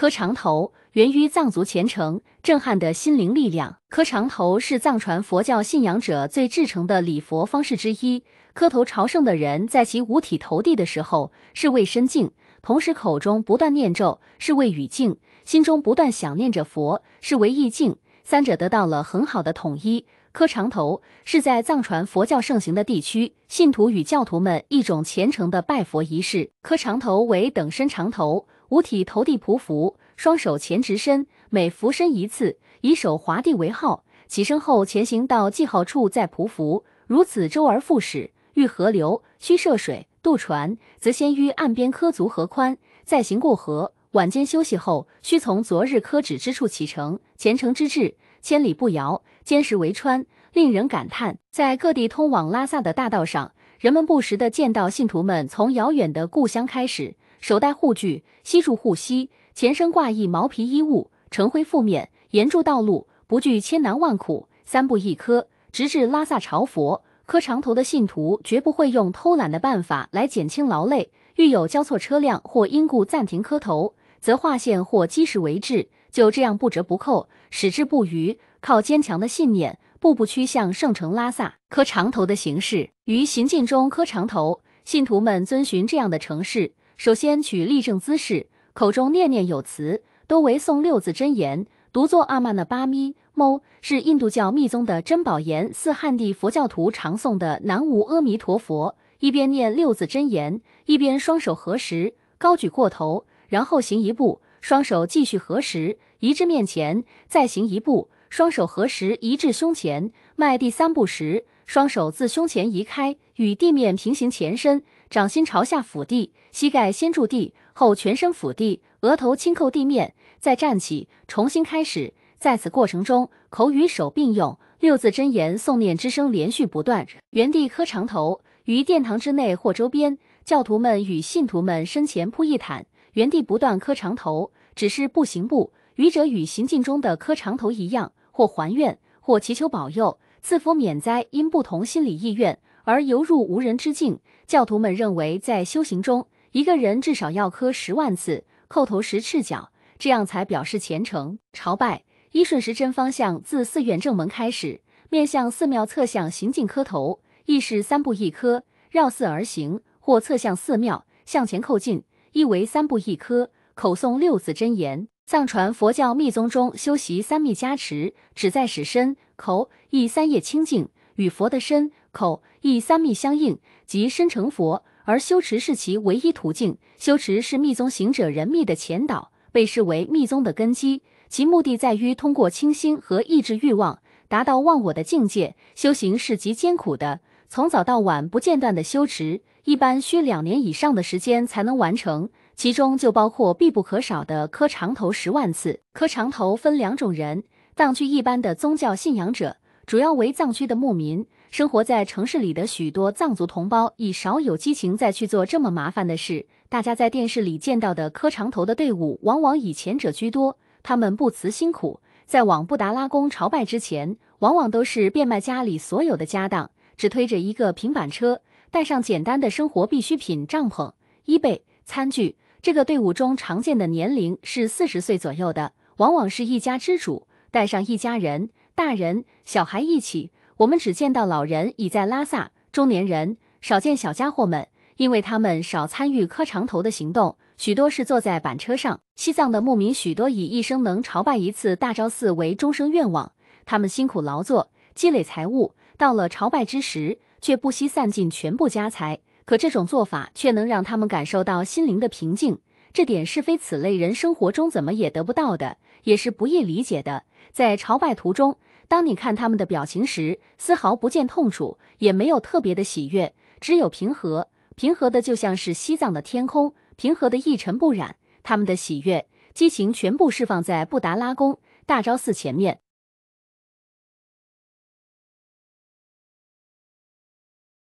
磕长头源于藏族虔诚震撼的心灵力量。磕长头是藏传佛教信仰者最至诚的礼佛方式之一。磕头朝圣的人在其五体投地的时候是为身净，同时口中不断念咒是为语境，心中不断想念着佛是为意境。三者得到了很好的统一。磕长头是在藏传佛教盛行的地区，信徒与教徒们一种虔诚的拜佛仪式。磕长头为等身长头。五体投地匍匐，双手前直伸，每俯身一次，以手划地为号。起身后前行到记号处再匍匐，如此周而复始。遇河流需涉水渡船，则先于岸边磕足河宽，再行过河。晚间休息后，需从昨日磕指之处启程。虔诚之至，千里不遥，坚实为川，令人感叹。在各地通往拉萨的大道上，人们不时地见到信徒们从遥远的故乡开始。手戴护具，膝住护膝，前身挂一毛皮衣物，尘灰覆面，沿住道路，不惧千难万苦，三步一磕，直至拉萨朝佛。磕长头的信徒绝不会用偷懒的办法来减轻劳累。遇有交错车辆或因故暂停磕头，则划线或积石为质，就这样不折不扣，矢志不渝，靠坚强的信念，步步趋向圣城拉萨。磕长头的形式于行进中磕长头，信徒们遵循这样的程式。首先取立正姿势，口中念念有词，都为诵六字真言，读作阿曼的巴咪哞，是印度教密宗的珍宝言，似汉地佛教徒常诵的南无阿弥陀佛。一边念六字真言，一边双手合十，高举过头，然后行一步，双手继续合十，移至面前，再行一步，双手合十，移至胸前。迈第三步时。双手自胸前移开，与地面平行前伸，掌心朝下抚地；膝盖先触地，后全身抚地，额头轻叩地面，再站起，重新开始。在此过程中，口与手并用，六字真言诵念之声连续不断。原地磕长头于殿堂之内或周边，教徒们与信徒们身前铺一毯，原地不断磕长头，只是步行步。愚者与行进中的磕长头一样，或还愿，或祈求保佑。赐福免灾，因不同心理意愿而犹入无人之境。教徒们认为，在修行中，一个人至少要磕十万次，叩头时赤脚，这样才表示虔诚朝拜。依顺时针方向，自寺院正门开始，面向寺庙侧向行进磕头，亦是三步一磕，绕寺而行或侧向寺庙向前叩进，亦为三步一磕，口诵六字真言。藏传佛教密宗中修习三密加持，旨在使身、口、意三业清净，与佛的身、口、意三密相应，即身成佛。而修持是其唯一途径。修持是密宗行者人密的前导，被视为密宗的根基。其目的在于通过清心和抑制欲望，达到忘我的境界。修行是极艰苦的，从早到晚不间断的修持，一般需两年以上的时间才能完成。其中就包括必不可少的磕长头十万次。磕长头分两种人：藏区一般的宗教信仰者，主要为藏区的牧民；生活在城市里的许多藏族同胞已少有激情再去做这么麻烦的事。大家在电视里见到的磕长头的队伍，往往以前者居多。他们不辞辛苦，在往布达拉宫朝拜之前，往往都是变卖家里所有的家当，只推着一个平板车，带上简单的生活必需品、帐篷、衣被、餐具。这个队伍中常见的年龄是四十岁左右的，往往是一家之主，带上一家人，大人小孩一起。我们只见到老人已在拉萨，中年人少见小家伙们，因为他们少参与磕长头的行动，许多是坐在板车上。西藏的牧民许多以一生能朝拜一次大昭寺为终生愿望，他们辛苦劳作，积累财物，到了朝拜之时，却不惜散尽全部家财。可这种做法却能让他们感受到心灵的平静，这点是非此类人生活中怎么也得不到的，也是不易理解的。在朝拜途中，当你看他们的表情时，丝毫不见痛楚，也没有特别的喜悦，只有平和。平和的就像是西藏的天空，平和的一尘不染。他们的喜悦、激情全部释放在布达拉宫、大昭寺前面。